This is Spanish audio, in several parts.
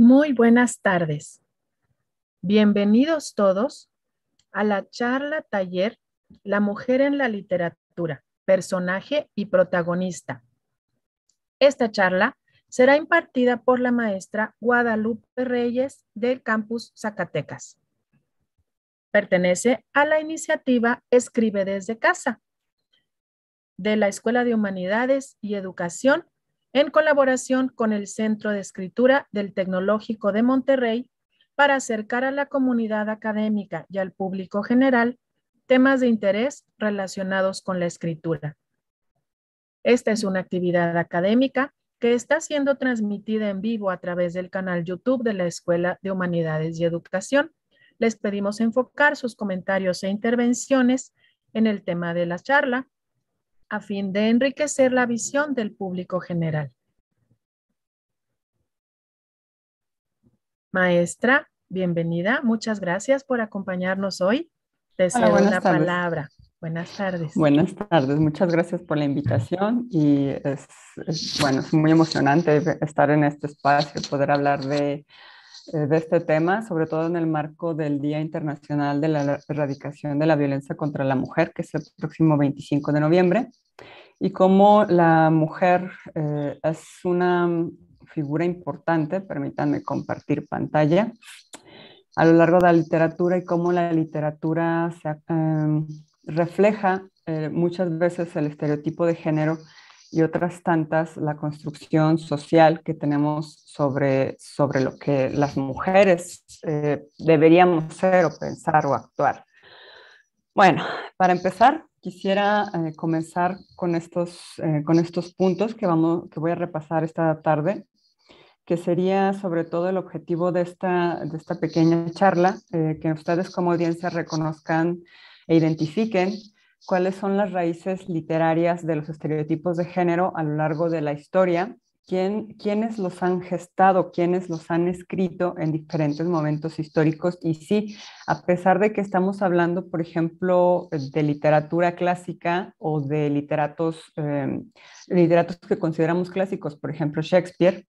Muy buenas tardes. Bienvenidos todos a la charla taller La mujer en la literatura, personaje y protagonista. Esta charla será impartida por la maestra Guadalupe Reyes del campus Zacatecas. Pertenece a la iniciativa Escribe desde casa de la Escuela de Humanidades y Educación en colaboración con el Centro de Escritura del Tecnológico de Monterrey para acercar a la comunidad académica y al público general temas de interés relacionados con la escritura. Esta es una actividad académica que está siendo transmitida en vivo a través del canal YouTube de la Escuela de Humanidades y Educación. Les pedimos enfocar sus comentarios e intervenciones en el tema de la charla a fin de enriquecer la visión del público general. Maestra, bienvenida. Muchas gracias por acompañarnos hoy. te cedo la palabra. Buenas tardes. Buenas tardes, muchas gracias por la invitación y es, bueno, es muy emocionante estar en este espacio, poder hablar de eh, de este tema, sobre todo en el marco del Día Internacional de la Erradicación de la Violencia contra la Mujer, que es el próximo 25 de noviembre, y cómo la mujer eh, es una figura importante, permítanme compartir pantalla, a lo largo de la literatura y cómo la literatura em, refleja eh, muchas veces el estereotipo de género y otras tantas la construcción social que tenemos sobre, sobre lo que las mujeres eh, deberíamos ser o pensar o actuar. Bueno, para empezar, quisiera eh, comenzar con estos, eh, con estos puntos que, vamos, que voy a repasar esta tarde, que sería sobre todo el objetivo de esta, de esta pequeña charla, que ustedes como audiencia reconozcan e identifiquen cuáles son las raíces literarias de los estereotipos de género a lo largo de la historia, quiénes los han gestado, quiénes los han escrito en diferentes momentos históricos. Y sí, a pesar de que estamos hablando, por ejemplo, de literatura clásica o de literatos, eh, literatos que consideramos clásicos, por ejemplo, Shakespeare,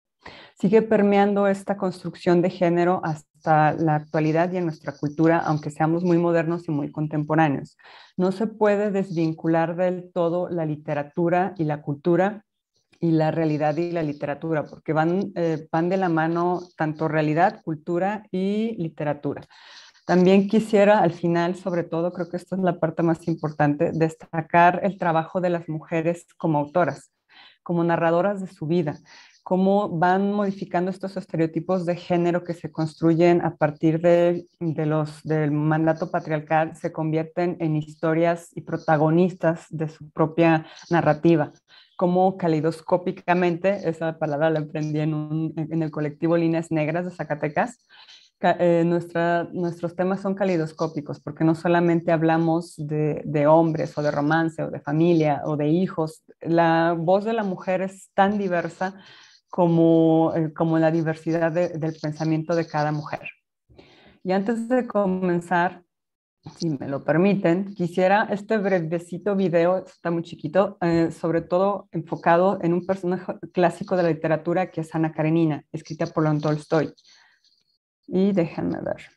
Sigue permeando esta construcción de género hasta la actualidad y en nuestra cultura, aunque seamos muy modernos y muy contemporáneos. No se puede desvincular del todo la literatura y la cultura y la realidad y la literatura, porque van, eh, de la mano tanto realidad, cultura y literatura. También quisiera al final, sobre todo, creo que esta es la parte más importante, destacar el trabajo de las mujeres como autoras, como narradoras de su vida, cómo van modificando estos estereotipos de género que se construyen a partir de, los, del mandato patriarcal, se convierten en historias y protagonistas de su propia narrativa. Cómo calidoscópicamente, esa palabra la emprendí en, en el colectivo Líneas Negras de Zacatecas, eh, nuestra, nuestros temas son calidoscópicos, porque no solamente hablamos de, de, hombres o de romance o de familia o de hijos, la voz de la mujer es tan diversa como, eh, como la diversidad del pensamiento de cada mujer. Y antes de comenzar, si me lo permiten, quisiera este brevecito video, está muy chiquito, eh, sobre todo enfocado en un personaje clásico de la literatura que es Ana Karenina, escrita por Leon Tolstoy. Y déjenme ver.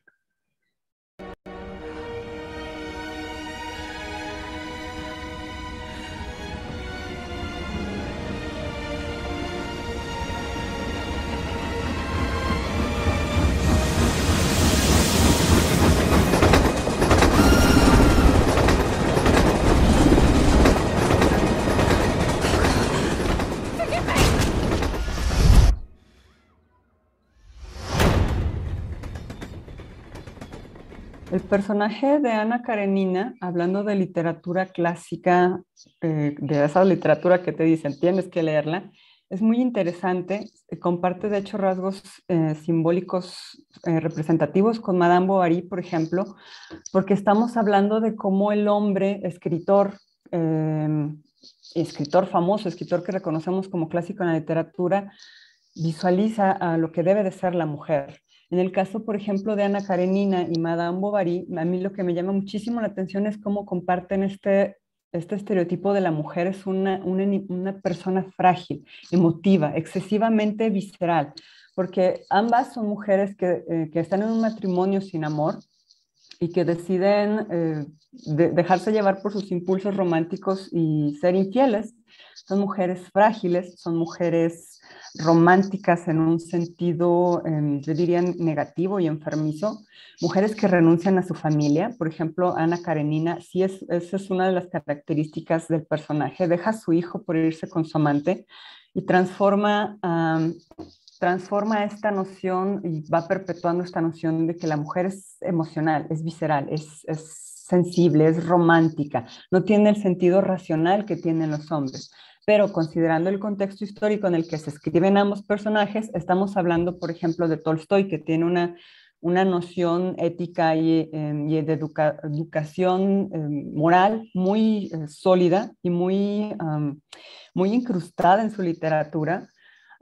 El personaje de Ana Karenina, hablando de literatura clásica, eh, de esa literatura que te dicen tienes que leerla, es muy interesante. Eh, comparte, de hecho, rasgos eh, simbólicos representativos con Madame Bovary, por ejemplo, porque estamos hablando de cómo el hombre escritor, em, escritor famoso, escritor que reconocemos como clásico en la literatura, visualiza a lo que debe de ser la mujer en el caso, por ejemplo, de Ana Karenina y Madame Bovary, a mí lo que me llama muchísimo la atención es cómo comparten este, este estereotipo de la mujer es una, persona frágil, emotiva, excesivamente visceral, porque ambas son mujeres que, eh, están en un matrimonio sin amor y que deciden eh, dejarse llevar por sus impulsos románticos y ser infieles. Son mujeres frágiles, son mujeres románticas en un sentido, em, yo diría, negativo y enfermizo, mujeres que renuncian a su familia, por ejemplo, Ana Karenina, sí es, esa es una de las características del personaje, deja a su hijo por irse con su amante y transforma, transforma esta noción y va perpetuando esta noción de que la mujer es emocional, es visceral, es sensible, es romántica, no tiene el sentido racional que tienen los hombres pero considerando el contexto histórico en el que se escriben ambos personajes, estamos hablando, por ejemplo, de Tolstoy, que tiene una, una noción ética y, em, y de educación em, moral muy eh, sólida y muy, muy incrustada en su literatura.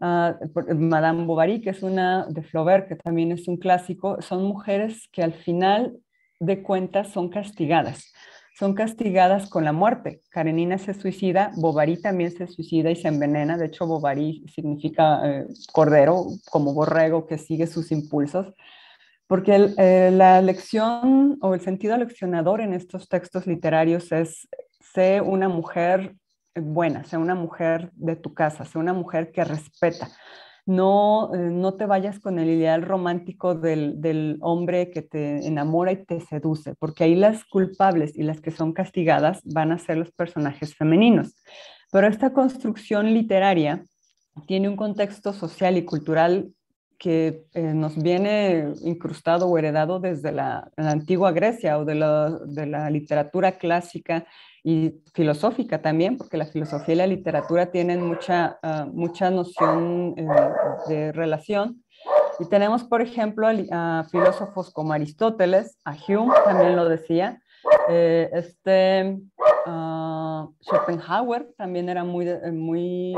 Ah, Madame Bovary, que es una de Flaubert, que también es un clásico, son mujeres que al final de cuentas son castigadas son castigadas con la muerte. Karenina se suicida, Bovary también se suicida y se envenena. De hecho, Bovary significa eh, cordero, como borrego que sigue sus impulsos. Porque eh, la lección o el sentido leccionador en estos textos literarios es, sé una mujer buena, sé una mujer de tu casa, sé una mujer que respeta, no, eh, no te vayas con el ideal romántico del, del, hombre que te enamora y te seduce, porque ahí las culpables y las que son castigadas van a ser los personajes femeninos. Pero esta construcción literaria tiene un contexto social y cultural que eh, nos viene incrustado o heredado desde la, antigua Grecia o de la, literatura clásica y filosófica también, porque la filosofía y la literatura tienen mucha, ah, noción eh, de relación. Y tenemos, por ejemplo, a, filósofos como Aristóteles, a Hume también lo decía, eh, este ah, Schopenhauer también era muy, muy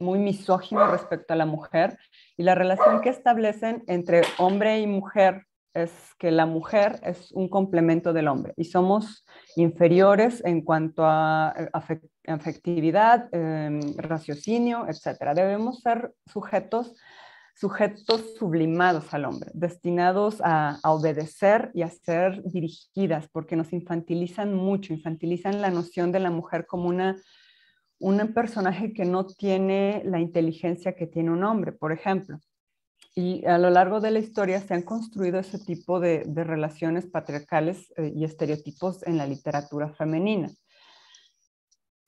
muy misógino respecto a la mujer y la relación que establecen entre hombre y mujer es que la mujer es un complemento del hombre y somos inferiores en cuanto a eh, afectividad, em, raciocinio, etcétera. Debemos ser sujetos, sujetos sublimados al hombre, destinados a obedecer y a ser dirigidas, porque nos infantilizan mucho, infantilizan la noción de la mujer como una un personaje que no tiene la inteligencia que tiene un hombre, por ejemplo. Y a lo largo de la historia se han construido ese tipo de, relaciones patriarcales eh, y estereotipos en la literatura femenina.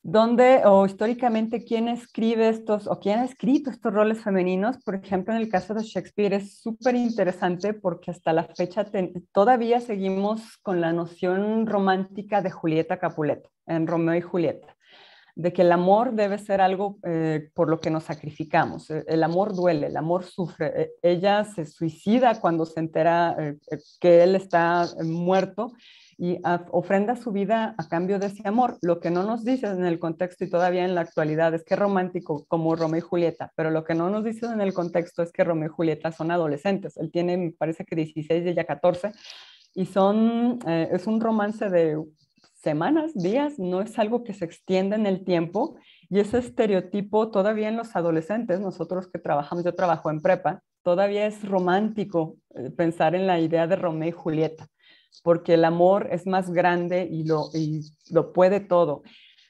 Donde, o históricamente, quién escribe estos, o quién ha escrito estos roles femeninos, por ejemplo, en el caso de Shakespeare es súper interesante porque hasta la fecha todavía seguimos con la noción romántica de Julieta Capuleto, en Romeo y Julieta de que el amor debe ser algo eh, por lo que nos sacrificamos. E, el amor duele, el amor sufre. E, ella se suicida cuando se entera eh, eh, que él está muerto y ofrenda su vida a cambio de ese amor. Lo que no nos dice en el contexto y todavía en la actualidad es que romántico como Romeo y Julieta, pero lo que no nos dice en el contexto es que Romeo y Julieta son adolescentes. Él tiene, me parece que 16 y ella 14 y son, es un romance de semanas, días, no es algo que se extienda en el tiempo y ese estereotipo todavía en los adolescentes, nosotros que trabajamos, yo trabajo en prepa, todavía es romántico eh, pensar en la idea de Romeo y Julieta, porque el amor es más grande y lo, lo puede todo.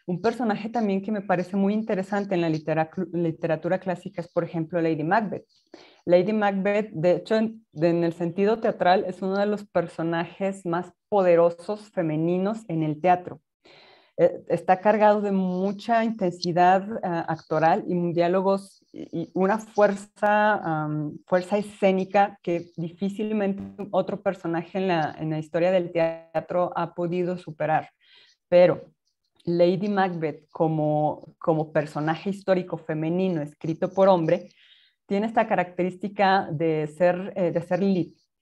Un personaje también que me parece muy interesante en la literatura, clásica es, por ejemplo, Lady Macbeth. Lady Macbeth, de hecho, en, el sentido teatral, es uno de los personajes más poderosos femeninos en el teatro. Eh, está cargado de mucha intensidad eh, actoral y diálogos y una fuerza, fuerza escénica que difícilmente otro personaje en la, historia del teatro ha podido superar. Pero Lady Macbeth como, como personaje histórico femenino escrito por hombre tiene esta característica de ser, eh, de ser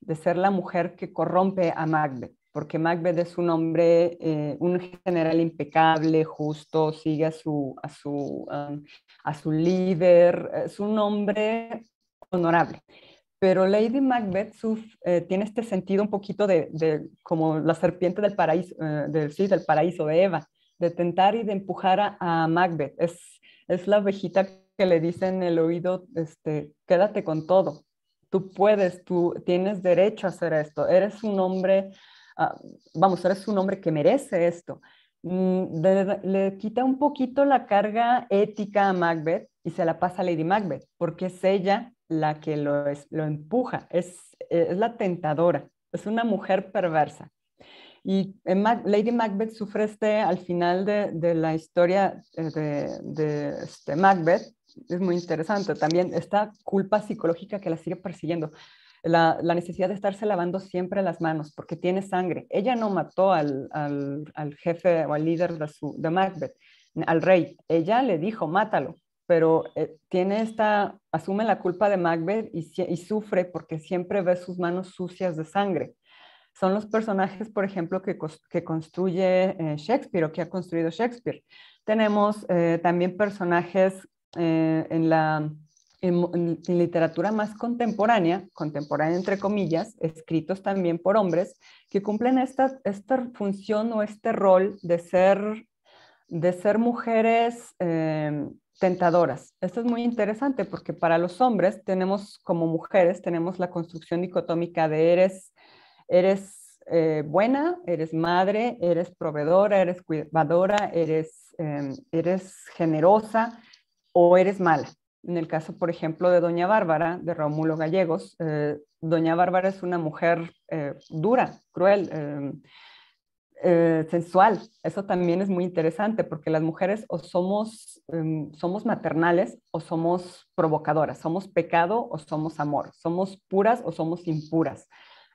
de ser la mujer que corrompe a Macbeth porque Macbeth es un hombre, eh, un general impecable, justo, sigue a su, a su, a su líder, es un hombre honorable. Pero Lady Macbeth eh, tiene este sentido un poquito de, de como la serpiente del paraíso, eh, del, sí, del paraíso de Eva, de tentar y de empujar a, Macbeth. Es, es la abejita que le dice en el oído, este, quédate con todo, tú puedes, tú tienes derecho a hacer esto, eres un hombre Ah, vamos, eres un hombre que merece esto. Mm, le, quita un poquito la carga ética a Macbeth y se la pasa a Lady Macbeth, porque es ella la que lo, empuja, es, la tentadora, es una mujer perversa. Y eh, Lady Macbeth sufre este, al final de, la historia eh, de, este, Macbeth, es muy interesante también, esta culpa psicológica que la sigue persiguiendo la, necesidad de estarse lavando siempre las manos porque tiene sangre. Ella no mató al, jefe o al líder de, su, de Macbeth, al rey. Ella le dijo, mátalo, pero eh, tiene esta, asume la culpa de Macbeth y, sufre porque siempre ve sus manos sucias de sangre. Son los personajes, por ejemplo, que, construye eh, Shakespeare o que ha construido Shakespeare. Tenemos eh, también personajes en la en, literatura más contemporánea, contemporánea entre comillas, escritos también por hombres, que cumplen esta, función o este rol de ser, de ser mujeres em, tentadoras. Esto es muy interesante porque para los hombres tenemos, como mujeres, tenemos la construcción dicotómica de eres, eres eh, buena, eres madre, eres proveedora, eres cuidadora, eres, em, eres generosa o eres mala. En el caso, por ejemplo, de Doña Bárbara, de Romulo Gallegos, eh, Doña Bárbara es una mujer eh, dura, cruel, em, eh, sensual. Eso también es muy interesante porque las mujeres o somos, em, somos maternales o somos provocadoras, somos pecado o somos amor, somos puras o somos impuras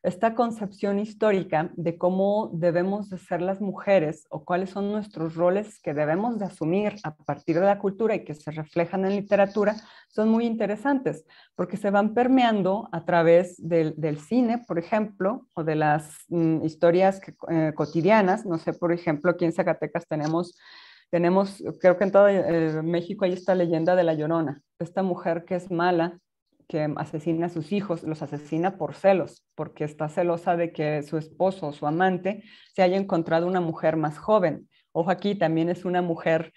esta concepción histórica de cómo debemos de ser las mujeres o cuáles son nuestros roles que debemos de asumir a partir de la cultura y que se reflejan en literatura son muy interesantes porque se van permeando a través del, cine, por ejemplo, o de las mm, historias eh, cotidianas. No sé, por ejemplo, aquí en Zacatecas tenemos tenemos, creo que en todo eh, México hay esta leyenda de la llorona, esta mujer que es mala, que asesina a sus hijos, los asesina por celos, porque está celosa de que su esposo o su amante se haya encontrado una mujer más joven. Ojo aquí, también es una mujer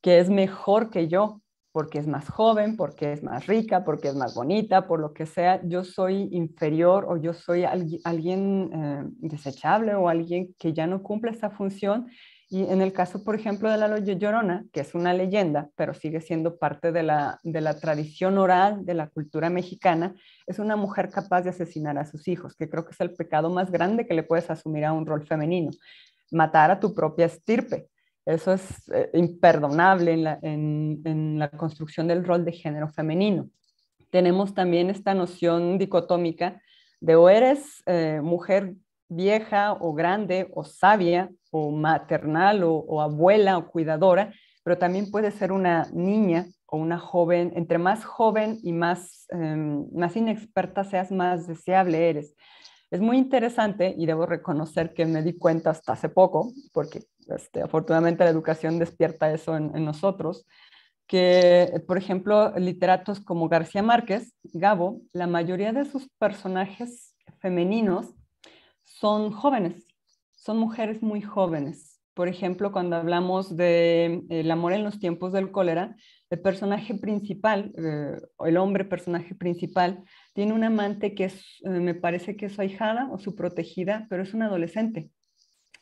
que es mejor que yo, porque es más joven, porque es más rica, porque es más bonita, por lo que sea, yo soy inferior o yo soy alguien, eh, desechable o alguien que ya no cumple esta función y en el caso, por ejemplo, de la Llorona, que es una leyenda, pero sigue siendo parte de la, de la tradición oral de la cultura mexicana, es una mujer capaz de asesinar a sus hijos, que creo que es el pecado más grande que le puedes asumir a un rol femenino, matar a tu propia estirpe. Eso es eh, imperdonable en la, construcción del rol de género femenino. Tenemos también esta noción dicotómica de o eres eh, mujer vieja o grande o sabia o maternal o, abuela o cuidadora, pero también puede ser una niña o una joven, entre más joven y más, em, más inexperta seas, más deseable eres. Es muy interesante y debo reconocer que me di cuenta hasta hace poco, porque este, afortunadamente la educación despierta eso en, nosotros, que, por ejemplo, literatos como García Márquez, Gabo, la mayoría de sus personajes femeninos son jóvenes, son mujeres muy jóvenes. Por ejemplo, cuando hablamos de eh, El amor en los tiempos del cólera, el personaje principal, eh, el hombre personaje principal, tiene un amante que es, eh, me parece que es su ahijada o su protegida, pero es un adolescente.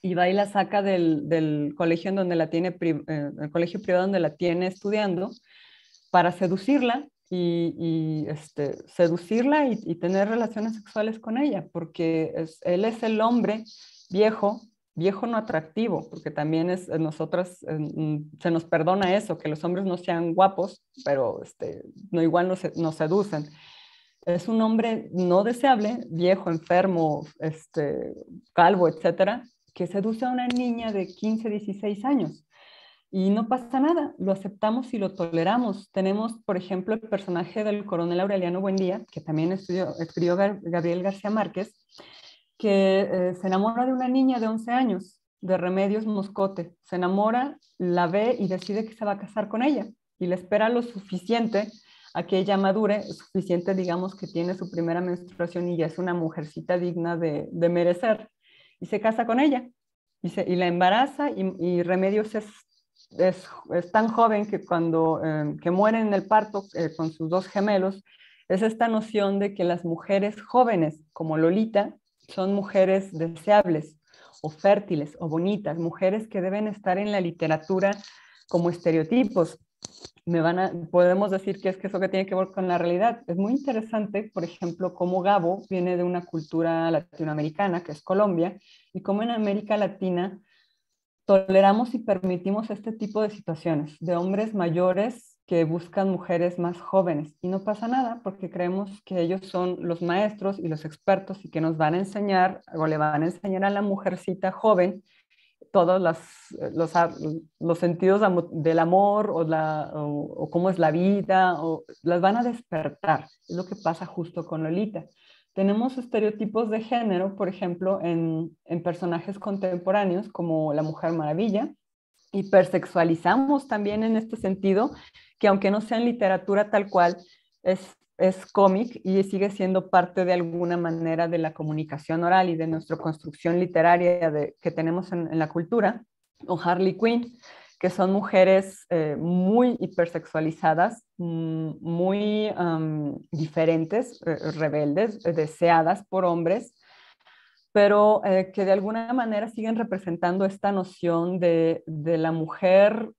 Y va y la saca del, colegio en donde la tiene, el colegio privado donde la tiene estudiando, para seducirla y, este, seducirla y, tener relaciones sexuales con ella, porque él es el hombre viejo, viejo no atractivo, porque también es, nosotras se nos perdona eso, que los hombres no sean guapos, pero este, no igual nos, seducen. Es un hombre no deseable, viejo, enfermo, este, calvo, etcétera, que seduce a una niña de 15, 16 años y no pasa nada, lo aceptamos y lo toleramos. Tenemos, por ejemplo, el personaje del coronel Aureliano Buendía, que también escribió Gabriel García Márquez, que eh, se enamora de una niña de 11 años, de Remedios Moscote. Se enamora, la ve y decide que se va a casar con ella y le espera lo suficiente a que ella madure, suficiente, digamos, que tiene su primera menstruación y ya es una mujercita digna de, merecer. Y se casa con ella y, y la embaraza y, y Remedios es es, tan joven que cuando eh, que muere en el parto eh, con sus dos gemelos, es esta noción de que las mujeres jóvenes, como Lolita, son mujeres deseables o fértiles o bonitas, mujeres que deben estar en la literatura como estereotipos. Me van podemos decir que es que eso que tiene que ver con la realidad. Es muy interesante, por ejemplo, cómo Gabo viene de una cultura latinoamericana, que es Colombia, y cómo en América Latina toleramos y permitimos este tipo de situaciones de hombres mayores que buscan mujeres más jóvenes y no pasa nada porque creemos que ellos son los maestros y los expertos y que nos van a enseñar o le van a enseñar a la mujercita joven todos eh, ah, los, sentidos del amor o, o cómo es la vida o las van a despertar. Es lo que pasa justo con Lolita. Tenemos estereotipos de género, por ejemplo, en, personajes contemporáneos como la Mujer Maravilla, y persexualizamos también en este sentido, que aunque no sea literatura tal cual, es, es cómic y sigue siendo parte de alguna manera de la comunicación oral y de nuestra construcción literaria que tenemos en, la cultura, o Harley Quinn que son mujeres eh, muy hipersexualizadas, mm, muy diferentes, eh, rebeldes, eh, deseadas por hombres, pero que de alguna manera siguen representando esta noción de, de la mujer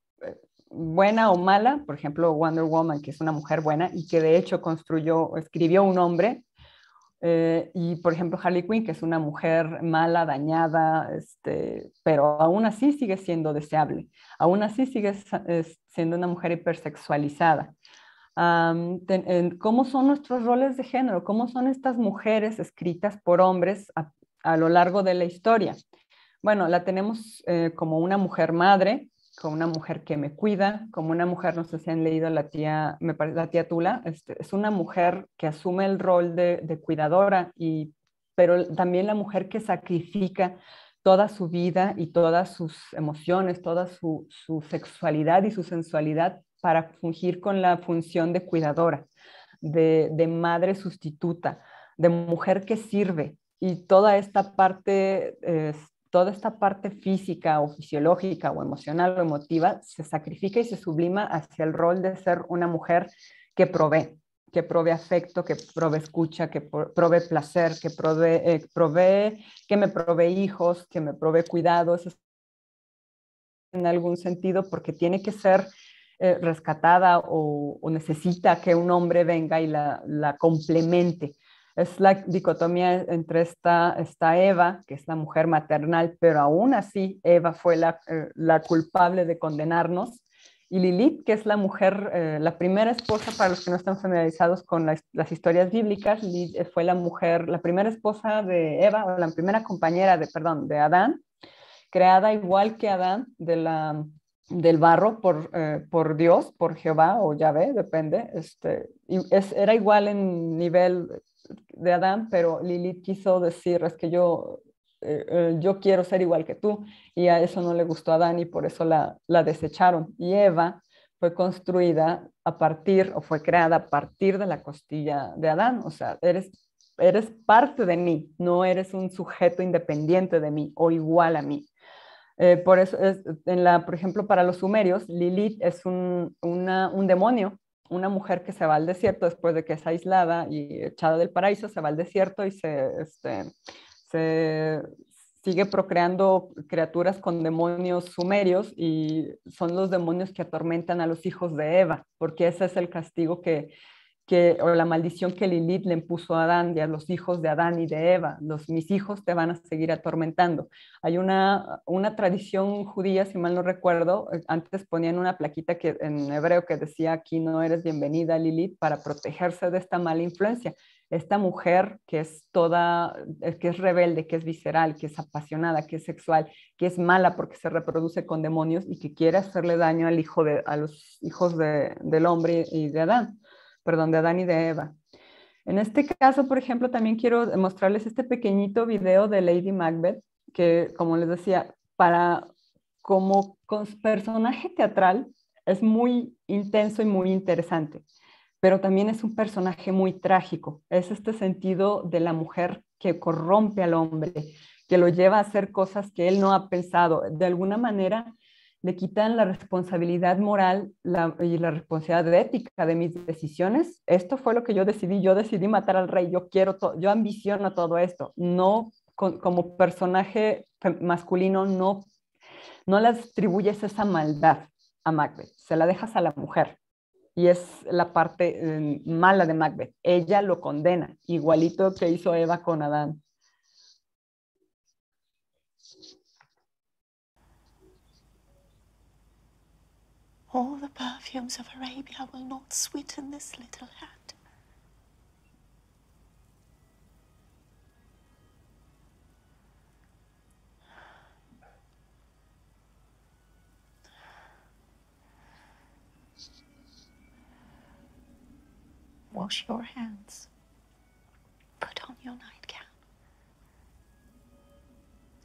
buena o mala, por ejemplo, Wonder Woman, que es una mujer buena y que de hecho construyó, escribió un hombre, eh, y por ejemplo, Harley Quinn, que es una mujer mala, dañada, este, pero aún así sigue siendo deseable, aún así sigue siendo una mujer hipersexualizada. ¿Cómo son nuestros roles de género? ¿Cómo son estas mujeres escritas por hombres a, lo largo de la historia? Bueno, la tenemos eh, como una mujer madre, como una mujer que me cuida, como una mujer, no sé si han leído la tía, me parece, la tía Tula, este, es una mujer que asume el rol de, cuidadora, y, pero también la mujer que sacrifica toda su vida y todas sus emociones, toda su, sexualidad y su sensualidad para fungir con la función de cuidadora, de, madre sustituta, de mujer que sirve, y toda esta parte es toda esta parte física o fisiológica o emocional o emotiva se sacrifica y se sublima hacia el rol de ser una mujer que provee, que provee afecto, que provee escucha, que provee placer, que eh, provee, que me provee hijos, que me provee cuidados, en algún sentido, porque tiene que ser eh, rescatada o, necesita que un hombre venga y la complemente es la dicotomía entre esta, esta Eva, que es la mujer maternal, pero aún así Eva fue la, eh, culpable de condenarnos, y Lilith, que es la mujer, eh, la primera esposa, para los que no están familiarizados con las, historias bíblicas, eh, fue la mujer, la primera esposa de Eva, o la primera compañera de, perdón, de Adán, creada igual que Adán de la, del barro por, por Dios, por Jehová o Yahvé, depende, este, es, era igual en nivel de Adán, pero Lilith quiso decir, es que yo, eh, eh, yo quiero ser igual que tú, y a eso no le gustó a Adán y por eso la, desecharon. Y Eva fue construida a partir o fue creada a partir de la costilla de Adán, o sea, eres, eres parte de mí, no eres un sujeto independiente de mí o igual a mí. Eh, por eso, en la, por ejemplo, para los sumerios, Lilith es un demonio una mujer que se va al desierto después de que es aislada y echada del paraíso, se va al desierto y se, este, se sigue procreando criaturas con demonios sumerios y son los demonios que atormentan a los hijos de Eva, porque ese es el castigo que, que, o la maldición que Lilith le impuso a Adán y a los hijos de Adán y de Eva, los mis hijos te van a seguir atormentando. Hay una, tradición judía, si mal no recuerdo, eh, antes ponían una plaquita que, en hebreo que decía, aquí no eres bienvenida Lilith, para protegerse de esta mala influencia. Esta mujer que es toda, eh, que es rebelde, que es visceral, que es apasionada, que es sexual, que es mala porque se reproduce con demonios y que quiere hacerle daño al hijo de, a los hijos del hombre y de Adán perdón, de Adán y de Eva. En este caso, por ejemplo, también quiero mostrarles este pequeñito video de Lady Macbeth, que como les decía, para como personaje teatral es muy intenso y muy interesante, pero también es un personaje muy trágico. Es este sentido de la mujer que corrompe al hombre, que lo lleva a hacer cosas que él no ha pensado. De alguna manera, le quitan la responsabilidad moral y la responsabilidad ética de mis decisiones. Esto fue lo que yo decidí. Yo decidí matar al rey. Yo quiero, yo ambiciono todo esto. No como personaje masculino, no, no le atribuyes esa maldad a Macbeth. Se la dejas a la mujer. Y es la parte eh, mala de Macbeth. Ella lo condena, igualito que hizo Eva con Adán. All the perfumes of Arabia will not sweeten this little hat. Wash your hands. Put on your nightgown.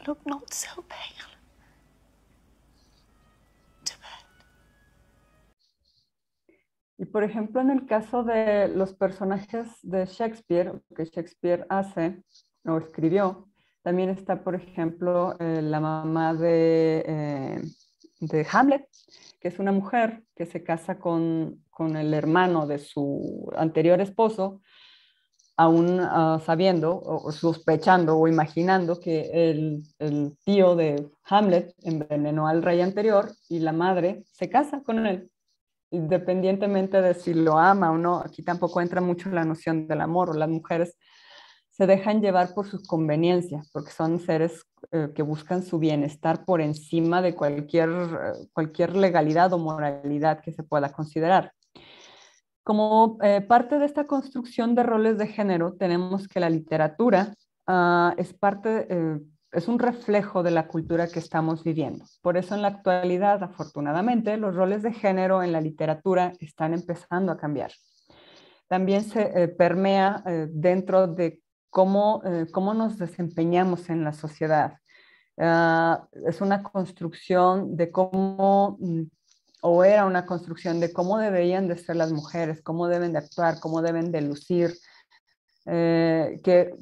Look not so pale. Y por ejemplo, en el caso de los personajes de Shakespeare, que Shakespeare hace o escribió, también está, por ejemplo, eh, la mamá de, eh, de, Hamlet, que es una mujer que se casa con, el hermano de su anterior esposo, aún ah, sabiendo o sospechando o imaginando que el, el tío de Hamlet envenenó al rey anterior y la madre se casa con él independientemente de si lo ama o no, aquí tampoco entra mucho la noción del amor, o las mujeres se dejan llevar por sus conveniencias, porque son seres eh, que buscan su bienestar por encima de cualquier, eh, cualquier legalidad o moralidad que se pueda considerar. Como eh, parte de esta construcción de roles de género, tenemos que la literatura ah, es parte es un reflejo de la cultura que estamos viviendo. Por eso en la actualidad, afortunadamente, los roles de género en la literatura están empezando a cambiar. También se eh, permea eh, dentro de cómo, eh, cómo nos desempeñamos en la sociedad. Ah, es una construcción de cómo, mm, o era una construcción de cómo deberían de ser las mujeres, cómo deben de actuar, cómo deben de lucir, eh, qué,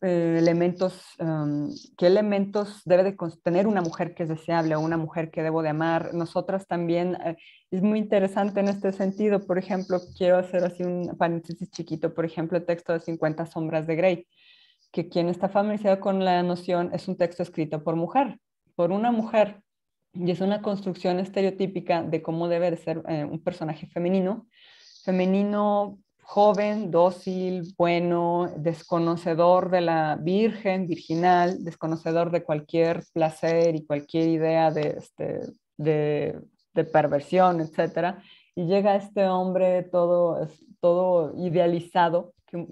eh, elementos, em, qué elementos debe de tener una mujer que es deseable o una mujer que debo de amar. Nosotras también, eh, es muy interesante en este sentido, por ejemplo, quiero hacer así un paréntesis chiquito, por ejemplo, el texto de 50 sombras de Grey, que quien está familiarizado con la noción es un texto escrito por mujer, por una mujer, y es una construcción estereotípica de cómo debe de ser un personaje femenino, femenino joven, dócil, bueno, desconocedor de la virgen, virginal, desconocedor de cualquier placer y cualquier idea de, este, de, perversión, etc. Y llega este hombre todo, todo idealizado, que eh,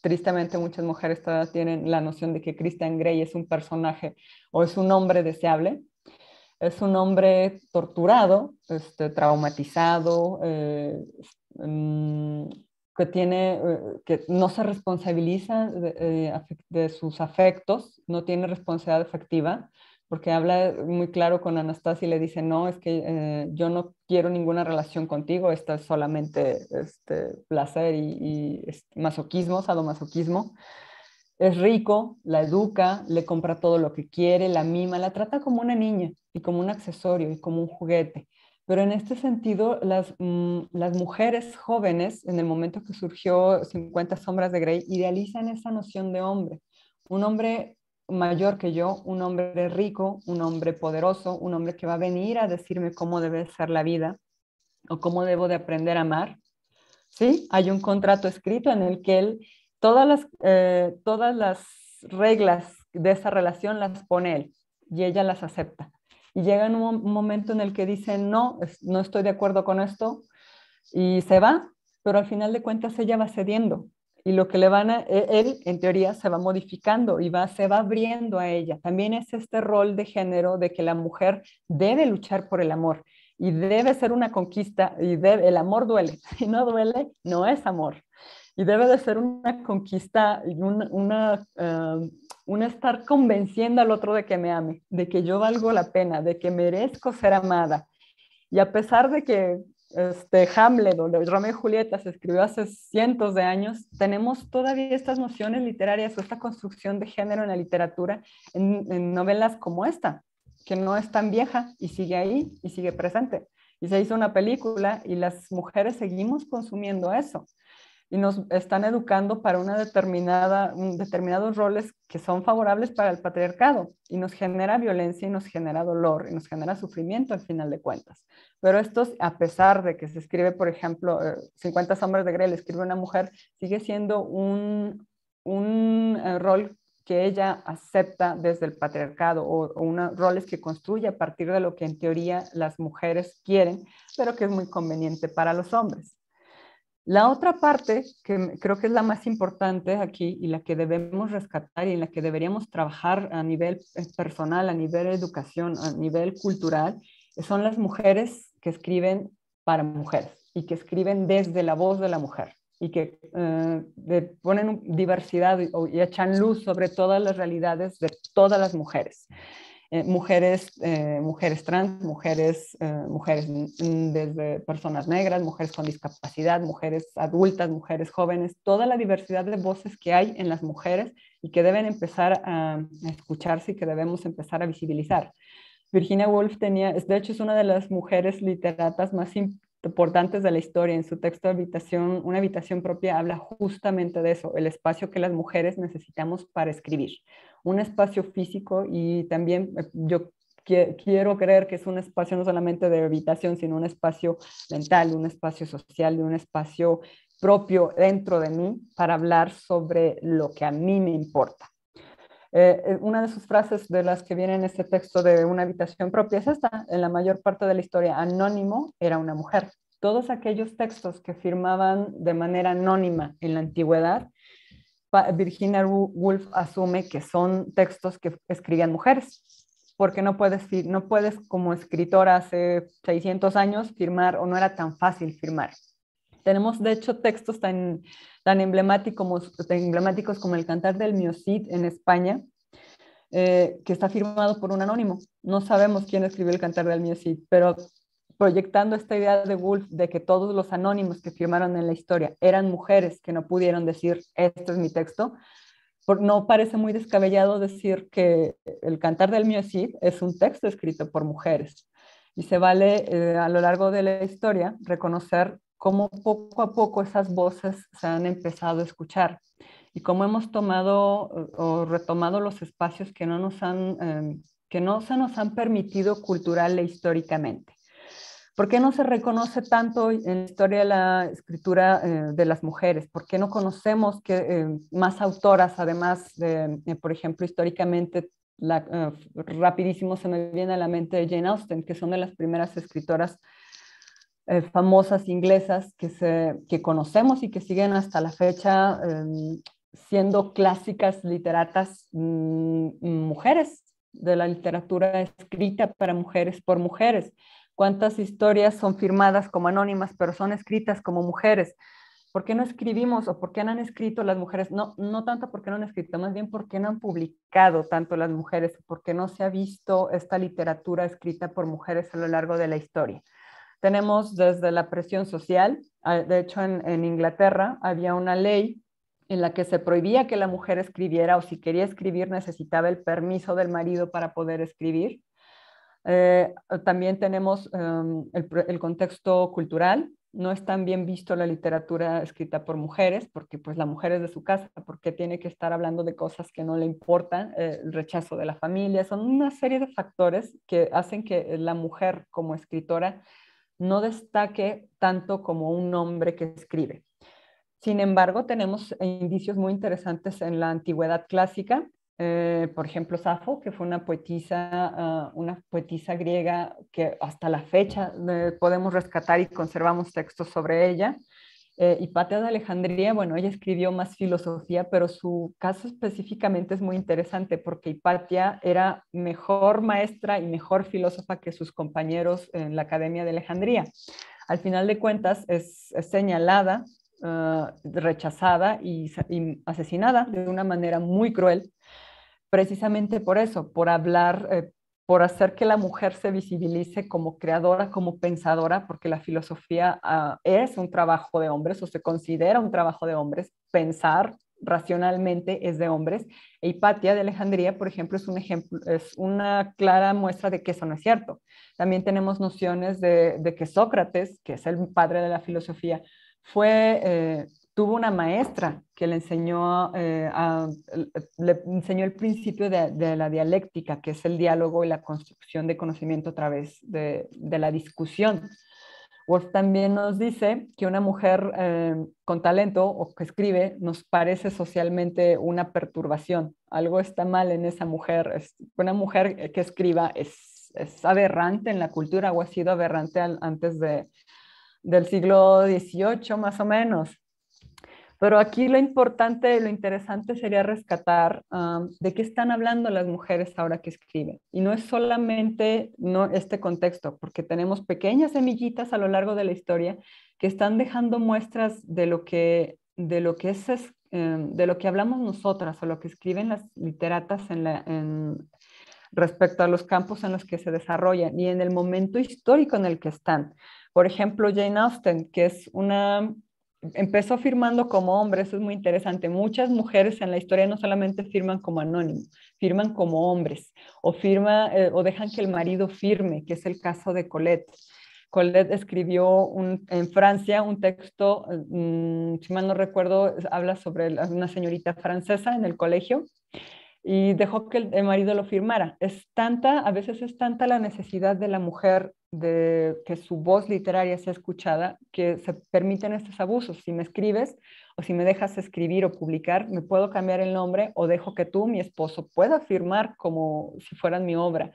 tristemente muchas mujeres todavía tienen la noción de que Christian Grey es un personaje o es un hombre deseable. Es un hombre torturado, este, traumatizado, eh, mm, que, tiene, eh, que no se responsabiliza eh, de, sus afectos, no tiene responsabilidad efectiva, porque habla muy claro con Anastasia y le dice, no, es que eh, yo no quiero ninguna relación contigo, esta es solamente este, placer y, este, masoquismo, sadomasoquismo. Es rico, la educa, le compra todo lo que quiere, la mima, la trata como una niña y como un accesorio y como un juguete. Pero en este sentido, mm, las, mujeres jóvenes, en el momento que surgió 50 sombras de Grey, idealizan esa noción de hombre. Un hombre mayor que yo, un hombre rico, un hombre poderoso, un hombre que va a venir a decirme cómo debe ser la vida o cómo debo de aprender a amar. ¿Sí? Hay un contrato escrito en el que él todas las, eh, todas las reglas de esa relación las pone él y ella las acepta y llega un, momento en el que dicen, no, no estoy de acuerdo con esto y se va, pero al final de cuentas ella va cediendo y lo que le van a, e-, él en teoría se va modificando y va, se va abriendo a ella. También es este rol de género de que la mujer debe luchar por el amor y debe ser una conquista y debe, el amor duele. Si no duele, no es amor y debe de ser una conquista y eh, un, una, estar convenciendo al otro de que me ame, de que yo valgo la pena, de que merezco ser amada. Y a pesar de que este, Hamlet o Romeo y Julieta se escribió hace cientos de años, tenemos todavía estas nociones literarias o esta construcción de género en la literatura, en novelas como esta, que no es tan vieja y sigue ahí y sigue presente. Y se hizo una película y las mujeres seguimos consumiendo eso y nos están educando para una determinada, determinados roles que son favorables para el patriarcado y nos genera violencia y nos genera dolor y nos genera sufrimiento al final de cuentas. Pero esto, a pesar de que se escribe, por ejemplo, 50 eh, hombres de Grey, le escribe una mujer, sigue siendo un, eh, rol que ella acepta desde el patriarcado o, o, unos roles que construye a partir de lo que en teoría las mujeres quieren, pero que es muy conveniente para los hombres. La otra parte, que creo que es la más importante aquí y la que debemos rescatar y en la que deberíamos trabajar a nivel eh, personal, a nivel educación, a nivel cultural, son las mujeres que escriben para mujeres y que escriben desde la voz de la mujer y que eh, ponen diversidad y echan luz sobre todas las realidades de todas las mujeres. Eh, mujeres, eh, mujeres trans, mujeres, eh, mujeres desde personas negras, mujeres con discapacidad, mujeres adultas, mujeres jóvenes, toda la diversidad de voces que hay en las mujeres y que deben empezar a, escucharse y que debemos empezar a visibilizar. Virginia Woolf tenía, de hecho es una de las mujeres literatas más importantes de la historia. En su texto Habitación, una habitación propia habla justamente de eso, el espacio que las mujeres necesitamos para escribir. Un espacio físico y también eh, yo quiero creer que es un espacio no solamente de habitación, sino un espacio mental, un espacio social, un espacio propio dentro de mí para hablar sobre lo que a mí me importa. Eh, eh, una de sus frases de las que viene en este texto de Una habitación propia es esta, en la mayor parte de la historia, Anónimo era una mujer. Todos aquellos textos que firmaban de manera anónima en la antigüedad, Virginia Woolf asume que son textos que escribían mujeres, porque no puedes, no puedes como escritora hace 600 años firmar o no era tan fácil firmar tenemos, de hecho, textos tan, tan emblemáticos, emblemáticos como el Cantar del Miocid en España, eh, que está firmado por un anónimo. No sabemos quién escribió el Cantar del Miocid, pero proyectando esta idea de Woolf de que todos los anónimos que firmaron en la historia eran mujeres que no pudieron decir, este es mi texto, no parece muy descabellado decir que el Cantar del Miocid es un texto escrito por mujeres. Y se vale eh, a lo largo de la historia reconocer cómo poco a poco esas voces se han empezado a escuchar y cómo hemos tomado eh, o retomado los espacios que no, nos han, em, que no se nos han permitido cultural e históricamente. ¿Por qué no se reconoce tanto en la historia de la escritura eh, de las mujeres? ¿Por qué no conocemos que, em, más autoras, además de, eh, por ejemplo, históricamente rapidísimo se me viene a la mente de Jane Austen, que son de las primeras escritoras eh, famosas inglesas que, se, conocemos y que siguen hasta la fecha em, siendo clásicas literatas mm, mujeres de la literatura escrita para mujeres por mujeres. ¿Cuántas historias son firmadas como anónimas, pero son escritas como mujeres? ¿Por qué no escribimos o por qué no han escrito las mujeres? No, no tanto porque no han escrito, más bien porque no han publicado tanto las mujeres, porque no se ha visto esta literatura escrita por mujeres a lo largo de la historia. Tenemos desde la presión social, ah, de hecho en, Inglaterra había una ley en la que se prohibía que la mujer escribiera o si quería escribir necesitaba el permiso del marido para poder escribir. Eh, también tenemos em, el, contexto cultural. No es tan bien visto la literatura escrita por mujeres, porque pues la mujer es de su casa, porque tiene que estar hablando de cosas que no le importan, eh, el rechazo de la familia, son una serie de factores que hacen que la mujer como escritora no destaque tanto como un nombre que escribe. Sin embargo, tenemos indicios muy interesantes en la antigüedad clásica, eh, por ejemplo, Safo, que fue una poetisa, ah, una poetisa griega que hasta la fecha eh, podemos rescatar y conservamos textos sobre ella. Eh, Hipatia de Alejandría, bueno, ella escribió más filosofía, pero su caso específicamente es muy interesante porque Hipatia era mejor maestra y mejor filósofa que sus compañeros en la Academia de Alejandría. Al final de cuentas es, señalada, ah, rechazada y, asesinada de una manera muy cruel, precisamente por eso, por hablar eh, por hacer que la mujer se visibilice como creadora, como pensadora, porque la filosofía ah, es un trabajo de hombres o se considera un trabajo de hombres. Pensar racionalmente es de hombres. E Hipatia de Alejandría, por ejemplo, es, un ejemplo, es una clara muestra de que eso no es cierto. También tenemos nociones de, que Sócrates, que es el padre de la filosofía, fue eh, tuvo una maestra que le enseñó, eh, le enseñó el principio de, la dialéctica, que es el diálogo y la construcción de conocimiento a través de, la discusión. Wolf también nos dice que una mujer eh, con talento o que escribe nos parece socialmente una perturbación. Algo está mal en esa mujer. una mujer que escriba es, aberrante en la cultura o ha sido aberrante antes del siglo XVIII más o menos. Pero aquí lo importante, lo interesante sería rescatar de qué están hablando las mujeres ahora que escriben. Y no es solamente no, este contexto, porque tenemos pequeñas semillitas a lo largo de la historia que están dejando muestras de lo que, de lo que, es, em, de lo que hablamos nosotras o lo que escriben las literatas en, respecto a los campos en los que se desarrollan y en el momento histórico en el que están. Por ejemplo, Jane Austen, que es una empezó firmando como hombre, eso es muy interesante. Muchas mujeres en la historia no solamente firman como anónimo, firman como hombres o, firma, eh, o dejan que el marido firme, que es el caso de Colette. Colette escribió en Francia un texto, mm, si mal no recuerdo, habla sobre una señorita francesa en el colegio y dejó que el, el marido lo firmara. Es tanta, a veces es tanta la necesidad de la mujer de que su voz literaria sea escuchada, que se permiten estos abusos. Si me escribes o si me dejas escribir o publicar, me puedo cambiar el nombre o dejo que tú, mi esposo, pueda firmar como si fueran mi obra.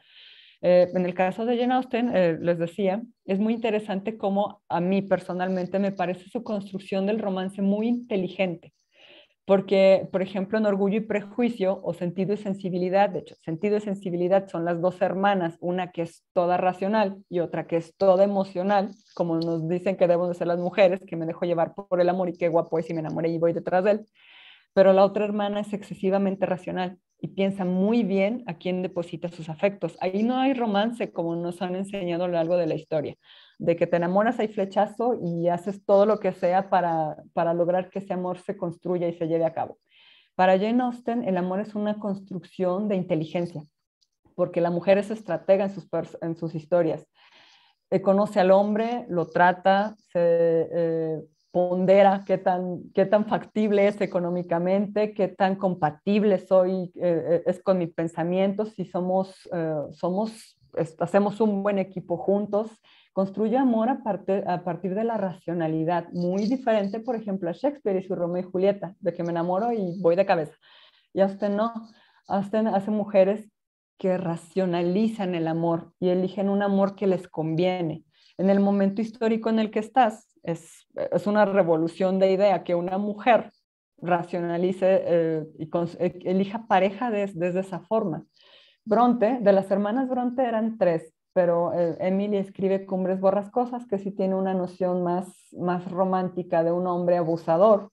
Eh, en el caso de Jane Austen, eh, les decía, es muy interesante cómo a mí personalmente me parece su construcción del romance muy inteligente porque, por ejemplo, en Orgullo y Prejuicio o Sentido y Sensibilidad, de hecho, Sentido y Sensibilidad son las dos hermanas, una que es toda racional y otra que es toda emocional, como nos dicen que debemos ser las mujeres, que me dejo llevar por el amor y qué guapo es y me enamoré y voy detrás de él. Pero la otra hermana es excesivamente racional y piensa muy bien a quién deposita sus afectos. Ahí no hay romance como nos han enseñado a lo largo de la historia de que te enamoras hay flechazo y haces todo lo que sea para, lograr que ese amor se construya y se lleve a cabo. Para Jane Austen, el amor es una construcción de inteligencia, porque la mujer es estratega en sus, historias. Eh, conoce al hombre, lo trata, se eh, pondera qué tan, qué factible es económicamente, qué tan compatible soy, eh, es con mis pensamientos, si somos, somos, hacemos un buen equipo juntos, construye amor a, partir de la racionalidad, muy diferente, por ejemplo, a Shakespeare y su Romeo y Julieta, de que me enamoro y voy de cabeza. Y Austen no, Austen hace mujeres que racionalizan el amor y eligen un amor que les conviene. En el momento histórico en el que estás, es, una revolución de idea que una mujer racionalice eh, y e-, elija pareja desde esa forma. Bronte, de las hermanas Bronte eran tres, pero eh, Emily escribe Cumbres Borrascosas, que sí tiene una noción más, romántica de un hombre abusador,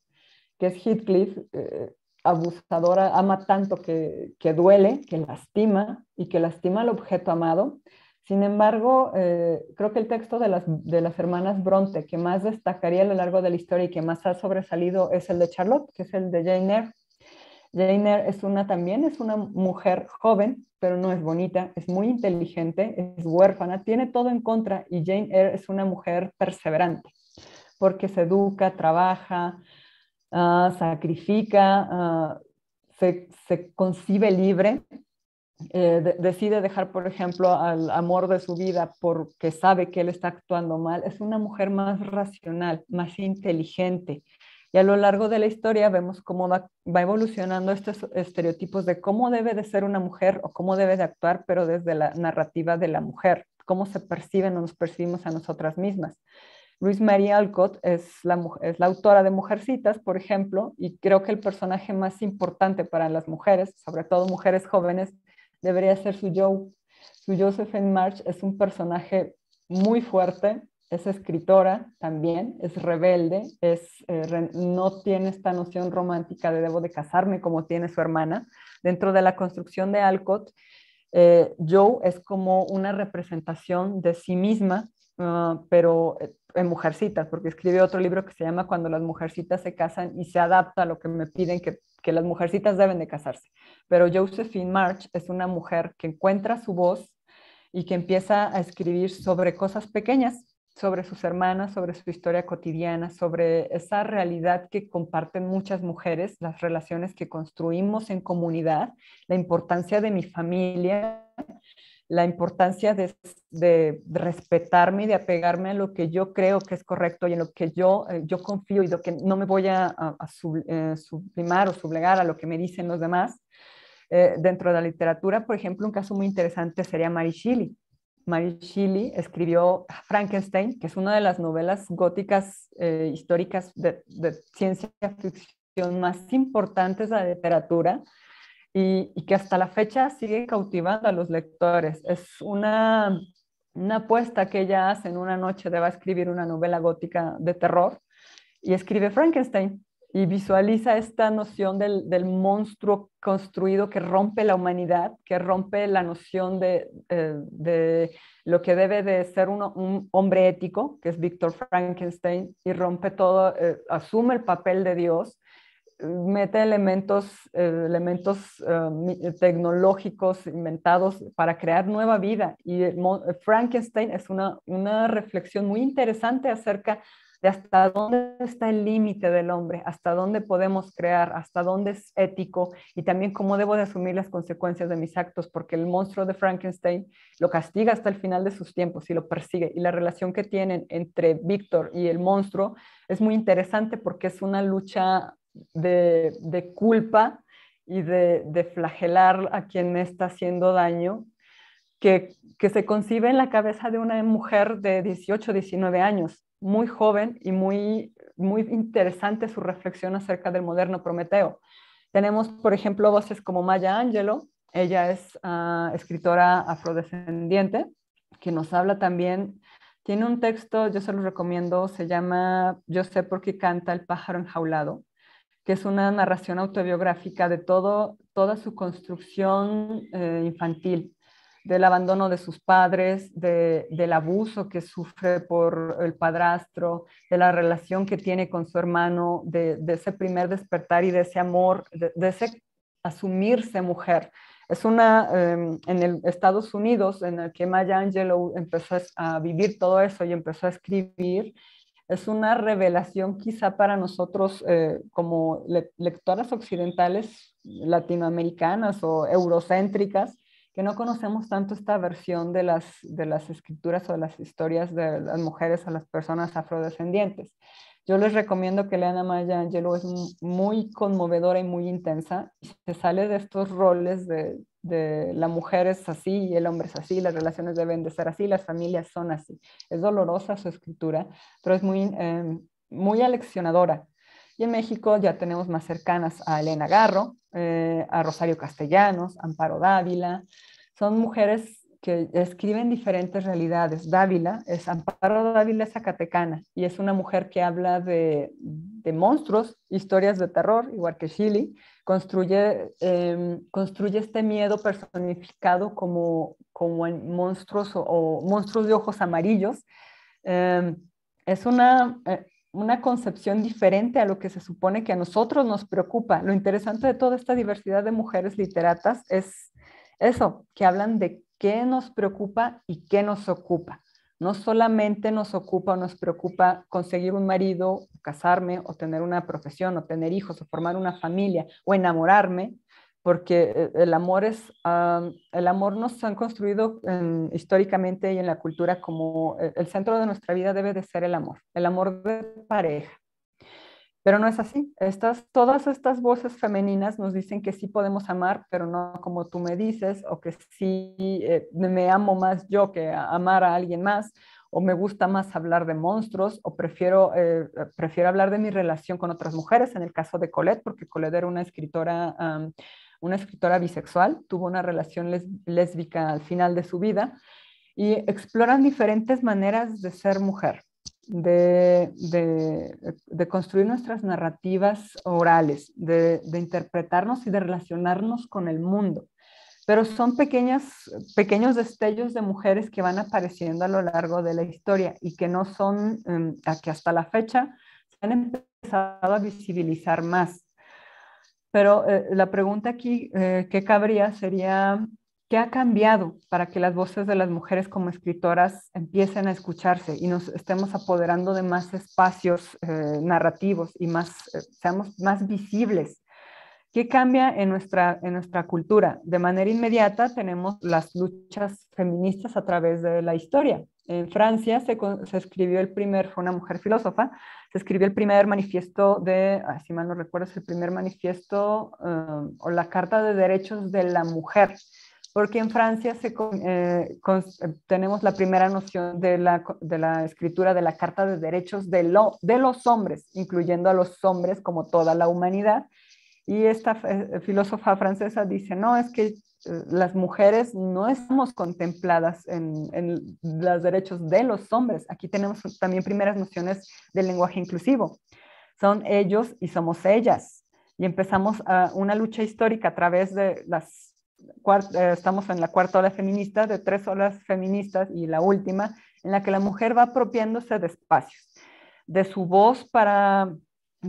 que es Heathcliff, eh, abusadora, ama tanto que, duele, que lastima y que lastima al objeto amado. Sin embargo, eh, creo que el texto de las, de las hermanas Bronte que más destacaría a lo largo de la historia y que más ha sobresalido es el de Charlotte, que es el de Jane Eyre Jane Eyre es una también, es una mujer joven, pero no es bonita, es muy inteligente, es huérfana, tiene todo en contra y Jane Eyre es una mujer perseverante, porque se educa, trabaja, ah, sacrifica, ah, se, concibe libre, eh, decide dejar, por ejemplo, al amor de su vida porque sabe que él está actuando mal, es una mujer más racional, más inteligente, y a lo largo de la historia vemos cómo va, evolucionando estos estereotipos de cómo debe de ser una mujer o cómo debe de actuar, pero desde la narrativa de la mujer, cómo se perciben o nos percibimos a nosotras mismas. Luis María Alcott es la, es la autora de Mujercitas, por ejemplo, y creo que el personaje más importante para las mujeres, sobre todo mujeres jóvenes, debería ser su Joe. Su Josephine March es un personaje muy fuerte, es escritora también, es rebelde, es, eh, no tiene esta noción romántica de debo de casarme como tiene su hermana. Dentro de la construcción de Alcott, eh, Joe es como una representación de sí misma, ah, pero eh, en mujercitas, porque escribe otro libro que se llama Cuando las mujercitas se casan y se adapta a lo que me piden que, que las mujercitas deben de casarse. Pero Josephine March es una mujer que encuentra su voz y que empieza a escribir sobre cosas pequeñas sobre sus hermanas, sobre su historia cotidiana, sobre esa realidad que comparten muchas mujeres, las relaciones que construimos en comunidad, la importancia de mi familia, la importancia de, respetarme y de apegarme a lo que yo creo que es correcto y en lo que yo, eh, yo confío y lo que no me voy a, eh, sublimar o sublegar a lo que me dicen los demás. Eh, dentro de la literatura, por ejemplo, un caso muy interesante sería Mary Mary Shelley escribió Frankenstein, que es una de las novelas góticas eh, históricas de, ciencia ficción más importantes de la literatura y, que hasta la fecha sigue cautivando a los lectores. Es una, una apuesta que ella hace en una noche de va a escribir una novela gótica de terror y escribe Frankenstein y visualiza esta noción del, del, monstruo construido que rompe la humanidad, que rompe la noción de, eh, de lo que debe de ser uno, un hombre ético, que es Víctor Frankenstein, y rompe todo, eh, asume el papel de Dios, mete elementos, eh, elementos tecnológicos inventados para crear nueva vida. Y Frankenstein es una, una reflexión muy interesante acerca de hasta dónde está el límite del hombre, hasta dónde podemos crear, hasta dónde es ético y también cómo debo de asumir las consecuencias de mis actos, porque el monstruo de Frankenstein lo castiga hasta el final de sus tiempos y lo persigue. Y la relación que tienen entre Víctor y el monstruo es muy interesante porque es una lucha de, culpa y de, de, flagelar a quien me está haciendo daño que, se concibe en la cabeza de una mujer de 18, 19 años, muy joven y muy, muy interesante su reflexión acerca del moderno Prometeo. Tenemos, por ejemplo, voces como Maya angelo ella es ah, escritora afrodescendiente, que nos habla también, tiene un texto, yo se lo recomiendo, se llama Yo sé por qué canta el pájaro enjaulado, que es una narración autobiográfica de todo, toda su construcción eh, infantil, del abandono de sus padres, del abuso que sufre por el padrastro, de la relación que tiene con su hermano, de, ese primer despertar y de ese amor, de, ese asumirse mujer. Es una, em, en el Estados Unidos, en el que Maya Angelou empezó a vivir todo eso y empezó a escribir, es una revelación quizá para nosotros eh, como lectoras occidentales, latinoamericanas o eurocéntricas, que no conocemos tanto esta versión de las, de las escrituras o de las historias de las mujeres o las personas afrodescendientes. Yo les recomiendo que lean a Maya Angelou, es muy conmovedora y muy intensa, se sale de estos roles de, de la mujer es así y el hombre es así, las relaciones deben de ser así, las familias son así. Es dolorosa su escritura, pero es muy, em, muy aleccionadora. Y en México ya tenemos más cercanas a Elena Garro, eh, a Rosario Castellanos, Amparo Dávila. Son mujeres que escriben diferentes realidades. Dávila es Amparo Dávila Zacatecana y es una mujer que habla de, monstruos, historias de terror, igual que Chile construye, em, construye este miedo personificado como, como en monstruos o, monstruos de ojos amarillos. Em, es una, eh, una concepción diferente a lo que se supone que a nosotros nos preocupa. Lo interesante de toda esta diversidad de mujeres literatas es eso, que hablan de qué nos preocupa y qué nos ocupa. No solamente nos ocupa o nos preocupa conseguir un marido, casarme o tener una profesión o tener hijos o formar una familia o enamorarme, porque eh, el amor es, el amor nos han construido históricamente y en la cultura como eh, el centro de nuestra vida debe de ser el amor, el amor de pareja. Pero no es así. Estas, todas estas voces femeninas nos dicen que sí podemos amar, pero no como tú me dices, o que sí eh, me amo más yo que amar a alguien más, o me gusta más hablar de monstruos, o prefiero, prefiero hablar de mi relación con otras mujeres, en el caso de Colette, porque Colette era una escritora una escritora bisexual, tuvo una relación lésbica al final de su vida y exploran diferentes maneras de ser mujer, de, construir nuestras narrativas orales, de, interpretarnos y de relacionarnos con el mundo. Pero son pequeñas, pequeños destellos de mujeres que van apareciendo a lo largo de la historia y que no son, em, a que hasta la fecha se han empezado a visibilizar más pero eh, la pregunta aquí eh, que cabría sería, ¿qué ha cambiado para que las voces de las mujeres como escritoras empiecen a escucharse y nos estemos apoderando de más espacios eh, narrativos y más, seamos más visibles? ¿Qué cambia en nuestra, en nuestra cultura? De manera inmediata tenemos las luchas feministas a través de la historia. En Francia se, se escribió el primer, fue una mujer filósofa, escribió el primer manifiesto de, si mal no recuerdo, es el primer manifiesto eh, o la Carta de Derechos de la Mujer, porque en Francia se, eh, tenemos la primera noción de la, escritura de la Carta de Derechos de, los hombres, incluyendo a los hombres como toda la humanidad. Y esta eh, filósofa francesa dice, no, es que las mujeres no estamos contempladas en, los derechos de los hombres. Aquí tenemos también primeras nociones del lenguaje inclusivo. Son ellos y somos ellas. Y empezamos una lucha histórica a través de las, eh, estamos en la cuarta ola feminista, de tres olas feministas y la última, en la que la mujer va apropiándose de espacios, de su voz para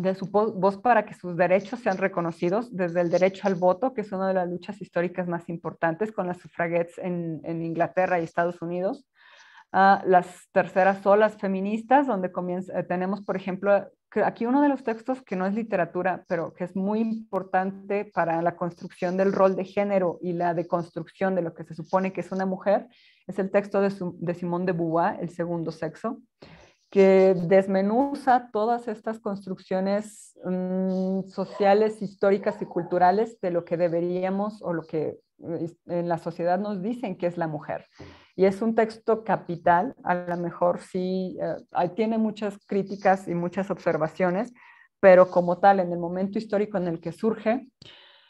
de su voz para que sus derechos sean reconocidos, desde el derecho al voto, que es una de las luchas históricas más importantes con las sufragettes en, Inglaterra y Estados Unidos, a las terceras olas feministas, donde comienza, eh, tenemos, por ejemplo, aquí uno de los textos que no es literatura, pero que es muy importante para la construcción del rol de género y la deconstrucción de lo que se supone que es una mujer, es el texto de, su, de Simone de Beauvoir, El segundo sexo que desmenuza todas estas construcciones mm, sociales, históricas y culturales de lo que deberíamos o lo que eh, en la sociedad nos dicen que es la mujer. Y es un texto capital, a lo mejor sí, eh, tiene muchas críticas y muchas observaciones, pero como tal, en el momento histórico en el que surge,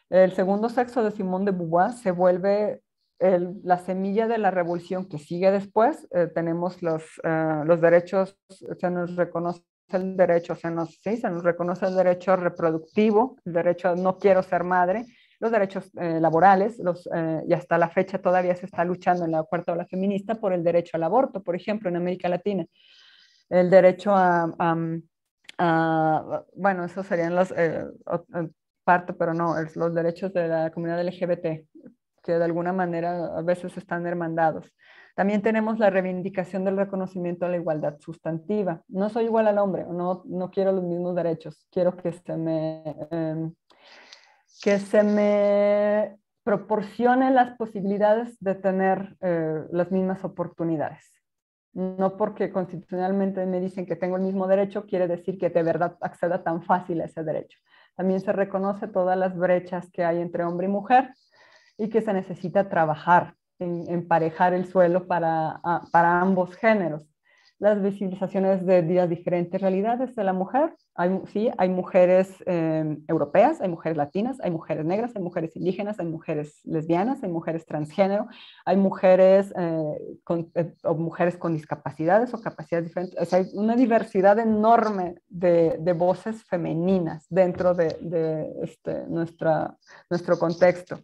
el segundo sexo de Simón de Beauvoir se vuelve la semilla de la revolución que sigue después, eh, tenemos los, eh, los derechos, se nos reconoce el derecho, se nos, se nos reconoce el derecho reproductivo, el derecho a no quiero ser madre, los derechos eh, laborales, los, y hasta la fecha todavía se está luchando en la cuarta ola feminista por el derecho al aborto, por ejemplo, en América Latina, el derecho a, bueno, esos serían los, parte, pero no, los derechos de la comunidad LGBT, que de alguna manera a veces están hermandados. También tenemos la reivindicación del reconocimiento a la igualdad sustantiva. No soy igual al hombre, no, no quiero los mismos derechos, quiero que se me... Em, que se me proporcione las posibilidades de tener eh, las mismas oportunidades. No porque constitucionalmente me dicen que tengo el mismo derecho, quiere decir que de verdad acceda tan fácil a ese derecho. También se reconoce todas las brechas que hay entre hombre y mujer, y que se necesita trabajar en emparejar el suelo para, para ambos géneros. Las visibilizaciones de, las diferentes realidades de la mujer, sí, hay mujeres em, europeas, hay mujeres latinas, hay mujeres negras, hay mujeres indígenas, hay mujeres lesbianas, hay mujeres transgénero, hay mujeres, eh, con, eh, o mujeres con discapacidades o capacidades diferentes. O sea, hay una diversidad enorme de, de voces femeninas dentro de, de este, nuestra, nuestro contexto.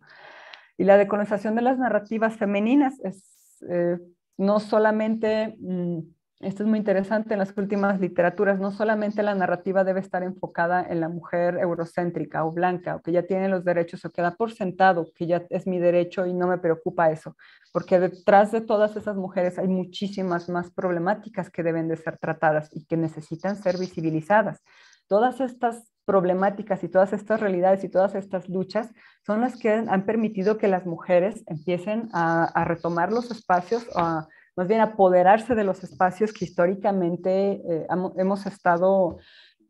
Y la decolonización de las narrativas femeninas es eh, no solamente, mm, esto es muy interesante en las últimas literaturas, no solamente la narrativa debe estar enfocada en la mujer eurocéntrica o blanca, o que ya tiene los derechos, o queda por sentado, que ya es mi derecho y no me preocupa eso, porque detrás de todas esas mujeres hay muchísimas más problemáticas que deben de ser tratadas y que necesitan ser visibilizadas Todas estas problemáticas y todas estas realidades y todas estas luchas son las que han permitido que las mujeres empiecen a, retomar los espacios, a, más bien apoderarse de los espacios que históricamente eh, hemos estado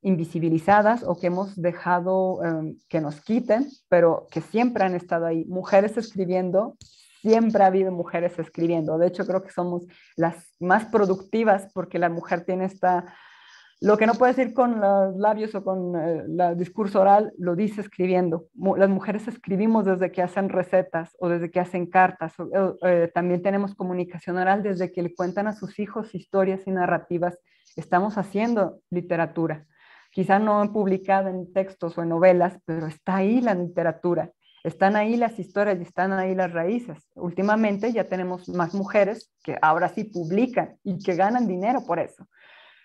invisibilizadas o que hemos dejado em, que nos quiten, pero que siempre han estado ahí. Mujeres escribiendo, siempre ha habido mujeres escribiendo. De hecho, creo que somos las más productivas porque la mujer tiene esta lo que no puedes decir con los labios o con el eh, discurso oral, lo dice escribiendo. Las mujeres escribimos desde que hacen recetas o desde que hacen cartas. Eh, también tenemos comunicación oral desde que le cuentan a sus hijos historias y narrativas. Estamos haciendo literatura. Quizá no publicada en textos o en novelas, pero está ahí la literatura. Están ahí las historias y están ahí las raíces. Últimamente ya tenemos más mujeres que ahora sí publican y que ganan dinero por eso.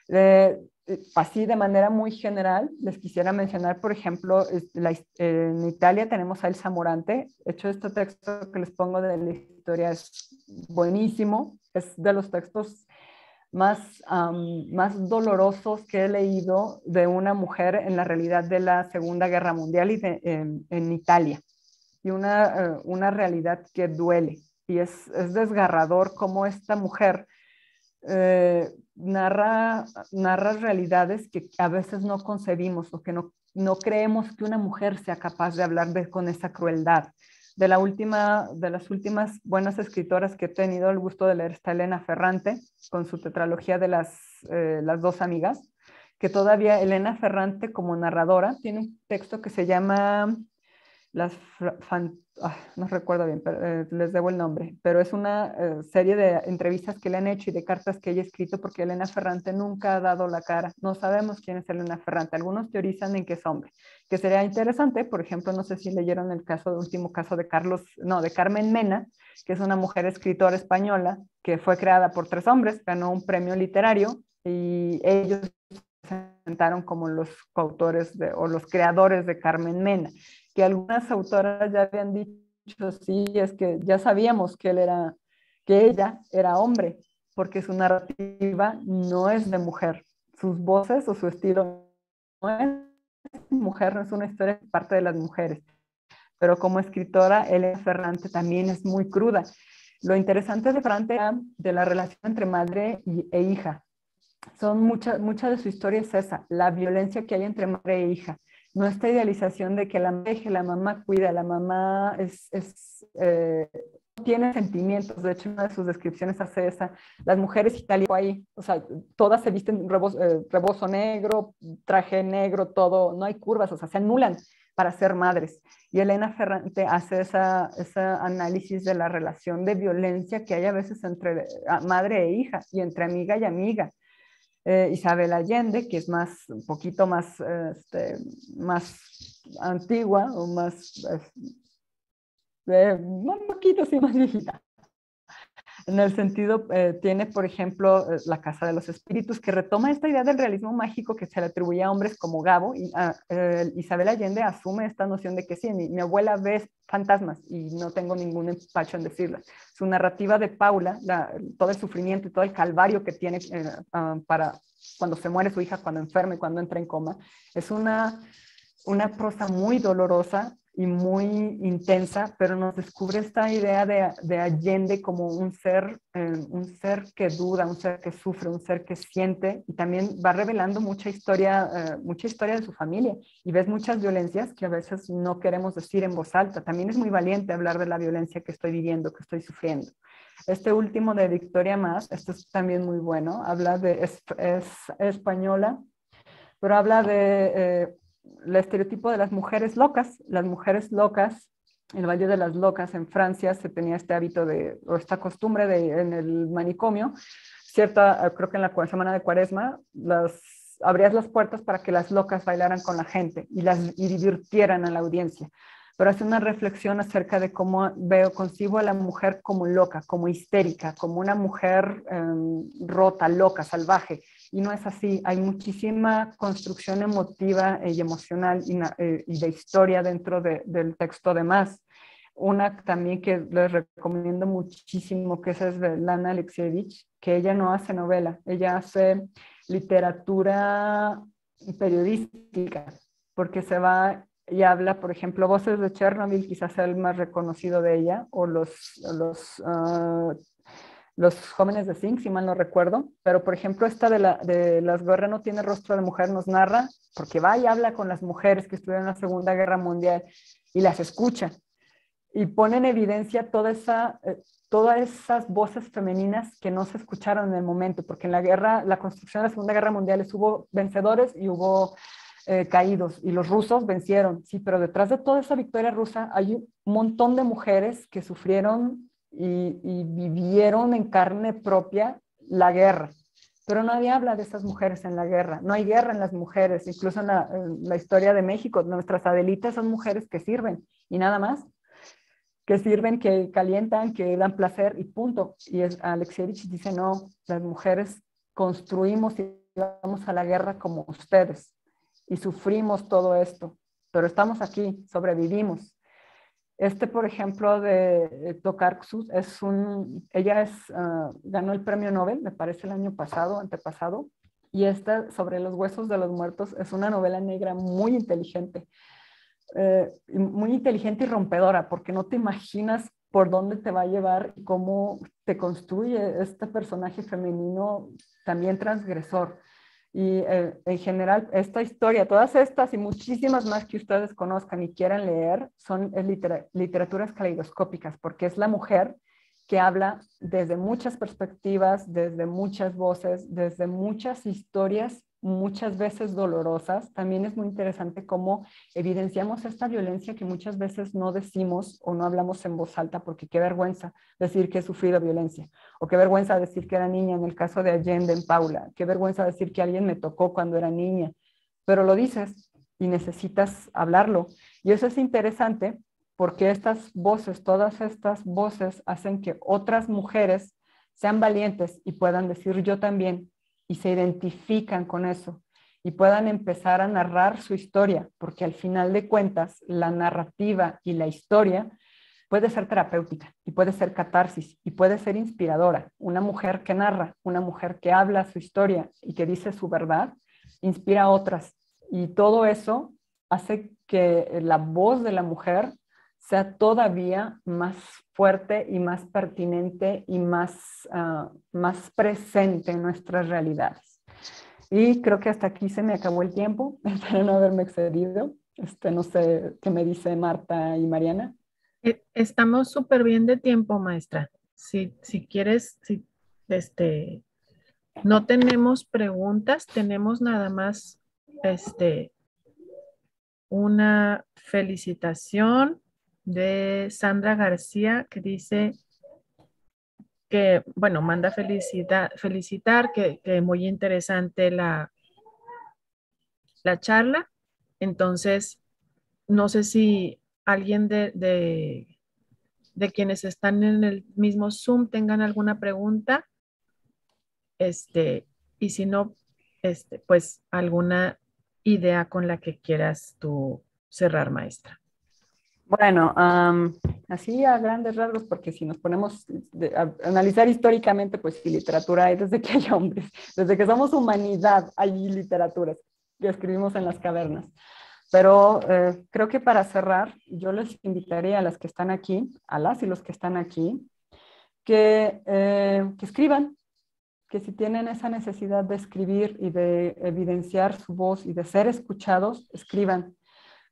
Eh, eh, así de manera muy general, les quisiera mencionar, por ejemplo, en Italia tenemos a El Morante. De hecho, este texto que les pongo de la historia es buenísimo. Es de los textos más, más dolorosos que he leído de una mujer en la realidad de la Segunda Guerra Mundial y en, Italia. Y una, eh, una, realidad que duele. Y es, es desgarrador cómo esta mujer... Eh, narra, narra realidades que a veces no concebimos o que no, no creemos que una mujer sea capaz de hablar de, con esa crueldad. De, la última, de las últimas buenas escritoras que he tenido el gusto de leer está Elena Ferrante con su tetralogía de las, eh, las dos amigas, que todavía Elena Ferrante como narradora tiene un texto que se llama las fan, no recuerdo bien, eh, les debo el nombre, pero es una eh, serie de entrevistas que le han hecho y de cartas que ella ha escrito porque Elena Ferrante nunca ha dado la cara. No sabemos quién es Elena Ferrante. Algunos teorizan en que es hombre, que sería interesante, por ejemplo, no sé si leyeron el caso, el último caso de Carlos, no, de Carmen Mena, que es una mujer escritora española que fue creada por tres hombres, ganó un premio literario y ellos presentaron como los coautores o los creadores de Carmen Mena, que algunas autoras ya habían dicho, sí, es que ya sabíamos que él era, que ella era hombre, porque su narrativa no es de mujer, sus voces o su estilo no es mujer, no es una historia parte de las mujeres. Pero como escritora, Elena Ferrante también es muy cruda. Lo interesante de Ferrante de la relación entre madre e hija, son muchas, de su historia es esa, la violencia que hay entre madre e hija. No esta idealización de que la madre, la mamá cuida, la mamá es, es eh, tiene sentimientos. De hecho, una de sus descripciones hace esa. Las mujeres italianas, ahí, o sea, todas se visten eh, rebozo, negro, traje negro, todo. No hay curvas, o sea, se anulan para ser madres. Y Elena Ferrante hace esa, ese análisis de la relación de violencia que hay a veces entre madre e hija y entre amiga y amiga. Eh, Isabel Allende, que es más, un poquito más, este, más antigua o más, eh, un poquito sí, más viejita en el sentido, eh, tiene, por ejemplo, eh, La Casa de los Espíritus, que retoma esta idea del realismo mágico que se le atribuía a hombres como Gabo, y ah, Isabel Allende asume esta noción de que sí, mi, abuela ve fantasmas y no tengo ningún empacho en decirlo. Su narrativa de Paula, todo el sufrimiento y todo el calvario que tiene eh, ah, para cuando se muere su hija, cuando enferma y cuando entra en coma, es una, una prosa muy dolorosa y muy intensa, pero nos descubre esta idea de, de Allende como un ser, eh, un ser que duda, un ser que sufre, un ser que siente y también va revelando mucha historia, eh, mucha historia de su familia y ves muchas violencias que a veces no queremos decir en voz alta. También es muy valiente hablar de la violencia que estoy viviendo, que estoy sufriendo. Este último de Victoria Más, este es también muy bueno, habla de, es, española, pero habla de... Eh, el estereotipo de las mujeres locas. Las mujeres locas, en el Valle de las Locas, en Francia, se tenía este hábito de, o esta costumbre de, en el manicomio, cierta, creo que en la semana de cuaresma, las, abrías las puertas para que las locas bailaran con la gente y, las, divirtieran a la audiencia. Pero hace una reflexión acerca de cómo veo, concibo a la mujer como loca, como histérica, como una mujer em, rota, loca, salvaje y no es así. Hay muchísima construcción emotiva eh, y emocional eh, y, de historia dentro de, del texto además. Una también que les recomiendo muchísimo, que esa es de Lana Alexievich, que ella no hace novela, ella hace literatura periodística, porque se va y habla, por ejemplo, Voces de Chernobyl, quizás sea el más reconocido de ella, o los, los ah, los jóvenes de Zinc, si mal no recuerdo, pero por ejemplo esta de, de Las Guerras no tiene rostro de mujer nos narra, porque va y habla con las mujeres que estuvieron en la Segunda Guerra Mundial y las escucha y pone en evidencia toda esa, eh, todas esas voces femeninas que no se escucharon en el momento, porque en la guerra, la construcción de la Segunda Guerra Mundial hubo vencedores y hubo eh, caídos y los rusos vencieron, sí, pero detrás de toda esa victoria rusa hay un montón de mujeres que sufrieron y, vivieron en carne propia la guerra. Pero nadie habla de esas mujeres en la guerra. No hay guerra en las mujeres. Incluso en la, historia de México, nuestras Adelitas son mujeres que sirven y nada más que sirven, que calientan, que dan placer y punto. Y es, Alexievich dice, no, las mujeres construimos y vamos a la guerra como ustedes y sufrimos todo esto, pero estamos aquí, sobrevivimos. Este, por ejemplo, de eh, Tokarczuk, es un, ella es, ah, ganó el premio Nobel, me parece el año pasado, antepasado, y esta sobre los huesos de los muertos es una novela negra muy inteligente, eh, muy inteligente y rompedora, porque no te imaginas por dónde te va a llevar y cómo te construye este personaje femenino también transgresor. Y eh, en general, esta historia, todas estas y muchísimas más que ustedes conozcan y quieran leer, son literaturas caleidoscópicas, porque es la mujer que habla desde muchas perspectivas, desde muchas voces, desde muchas historias muchas veces dolorosas, también es muy interesante cómo evidenciamos esta violencia que muchas veces no decimos o no hablamos en voz alta porque qué vergüenza decir que he sufrido violencia o qué vergüenza decir que era niña en el caso de Allende en Paula, qué vergüenza decir que alguien me tocó cuando era niña, pero lo dices y necesitas hablarlo. Y eso es interesante porque estas voces, todas estas voces hacen que otras mujeres sean valientes y puedan decir yo también y se identifican con eso y puedan empezar a narrar su historia, porque al final de cuentas la narrativa y la historia puede ser terapéutica y puede ser catarsis y puede ser inspiradora. Una mujer que narra, una mujer que habla su historia y que dice su verdad, inspira a otras. Y todo eso hace que la voz de la mujer sea todavía más fuerte y más pertinente y más, ah, más presente en nuestras realidades. Y creo que hasta aquí se me acabó el tiempo, espero no haberme excedido. Este, no sé qué me dice Marta y Mariana. Eh, estamos súper bien de tiempo, maestra. Si, si quieres, si, este, no tenemos preguntas, tenemos nada más este, una felicitación de Sandra García que dice que, bueno, manda felicitar, que, que muy interesante la, la charla. Entonces, no sé si alguien de, quienes están en el mismo Zoom tengan alguna pregunta. Este, y si no, este, pues alguna idea con la que quieras tú cerrar, maestra. Bueno, así a grandes rasgos, porque si nos ponemos a analizar históricamente, pues si literatura hay desde que hay hombres, desde que somos humanidad hay literaturas que escribimos en las cavernas. Pero eh, creo que para cerrar, yo les invitaría a las que están aquí, a las y los que están aquí, que, eh, que escriban, que si tienen esa necesidad de escribir y de evidenciar su voz y de ser escuchados, escriban,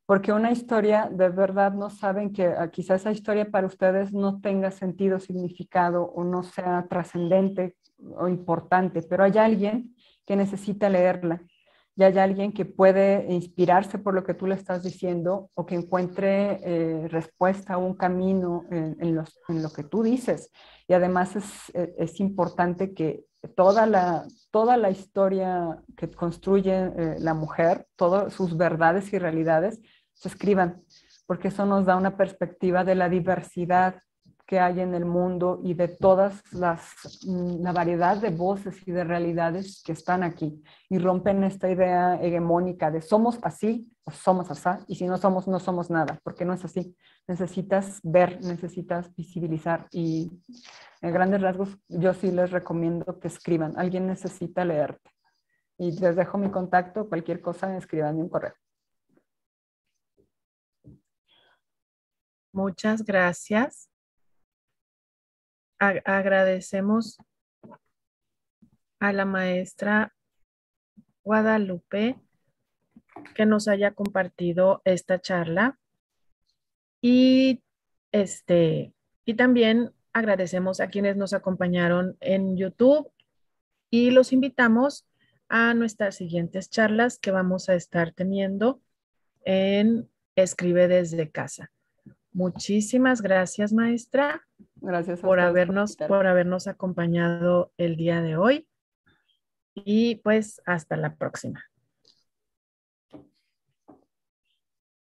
porque una historia de verdad no saben que ah, quizás esa historia para ustedes no tenga sentido, significado o no sea trascendente o importante, pero hay alguien que necesita leerla y hay alguien que puede inspirarse por lo que tú le estás diciendo o que encuentre eh, respuesta o un camino en, lo que tú dices. Y además eh, es, importante que toda la, toda la historia que construye eh, la mujer, todas sus verdades y realidades, se escriban, porque eso nos da una perspectiva de la diversidad que hay en el mundo y de todas las, mm, la variedad de voces y de realidades que están aquí y rompen esta idea hegemónica de somos así o somos así y si no somos, no somos nada, porque no es así. Necesitas ver, necesitas visibilizar y en grandes rasgos yo sí les recomiendo que escriban. Alguien necesita leerte. Y les dejo mi contacto, cualquier cosa, escribanme un correo. Muchas gracias. agradecemos a la maestra Guadalupe que nos haya compartido esta charla. Y este, y también agradecemos a quienes nos acompañaron en YouTube y los invitamos a nuestras siguientes charlas que vamos a estar teniendo en Escribe desde casa. Muchísimas gracias, maestra. Gracias por habernos por habernos acompañado el día de hoy. Y pues hasta la próxima.